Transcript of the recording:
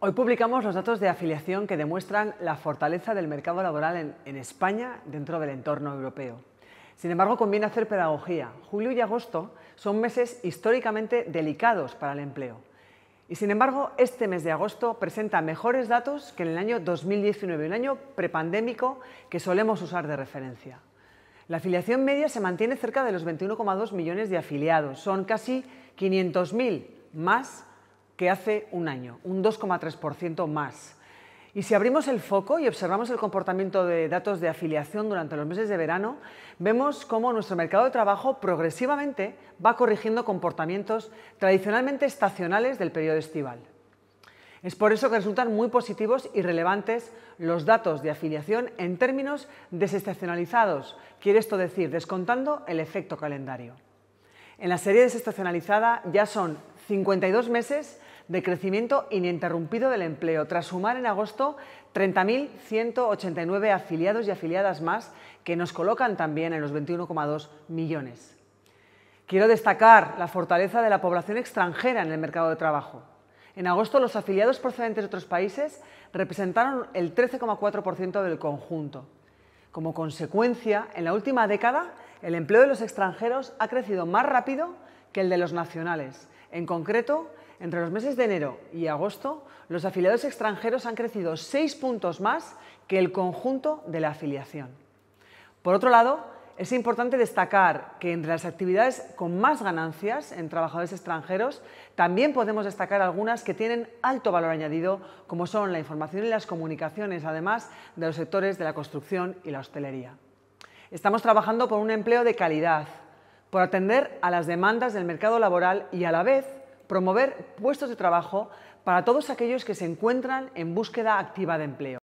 Hoy publicamos los datos de afiliación que demuestran la fortaleza del mercado laboral en, España dentro del entorno europeo. Sin embargo, conviene hacer pedagogía. Julio y agosto son meses históricamente delicados para el empleo. Y sin embargo, este mes de agosto presenta mejores datos que en el año 2019, un año prepandémico que solemos usar de referencia. La afiliación media se mantiene cerca de los 21,2 millones de afiliados. Son casi 500.000 más que hace un año, un 2,3% más. Y si abrimos el foco y observamos el comportamiento de datos de afiliación durante los meses de verano, vemos cómo nuestro mercado de trabajo progresivamente va corrigiendo comportamientos tradicionalmente estacionales del periodo estival. Es por eso que resultan muy positivos y relevantes los datos de afiliación en términos desestacionalizados, quiere esto decir descontando el efecto calendario. En la serie desestacionalizada ya son 52 meses de crecimiento ininterrumpido del empleo, tras sumar en agosto 30.189 afiliados y afiliadas más que nos colocan también en los 21,2 millones. Quiero destacar la fortaleza de la población extranjera en el mercado de trabajo. En agosto, los afiliados procedentes de otros países representaron el 13,4% del conjunto. Como consecuencia, en la última década, el empleo de los extranjeros ha crecido más rápido que el de los nacionales. En concreto, entre los meses de enero y agosto, los afiliados extranjeros han crecido 6 puntos más que el conjunto de la afiliación. Por otro lado, es importante destacar que entre las actividades con más ganancias en trabajadores extranjeros, también podemos destacar algunas que tienen alto valor añadido, como son la información y las comunicaciones, además de los sectores de la construcción y la hostelería. Estamos trabajando por un empleo de calidad, por atender a las demandas del mercado laboral y a la vez promover puestos de trabajo para todos aquellos que se encuentran en búsqueda activa de empleo.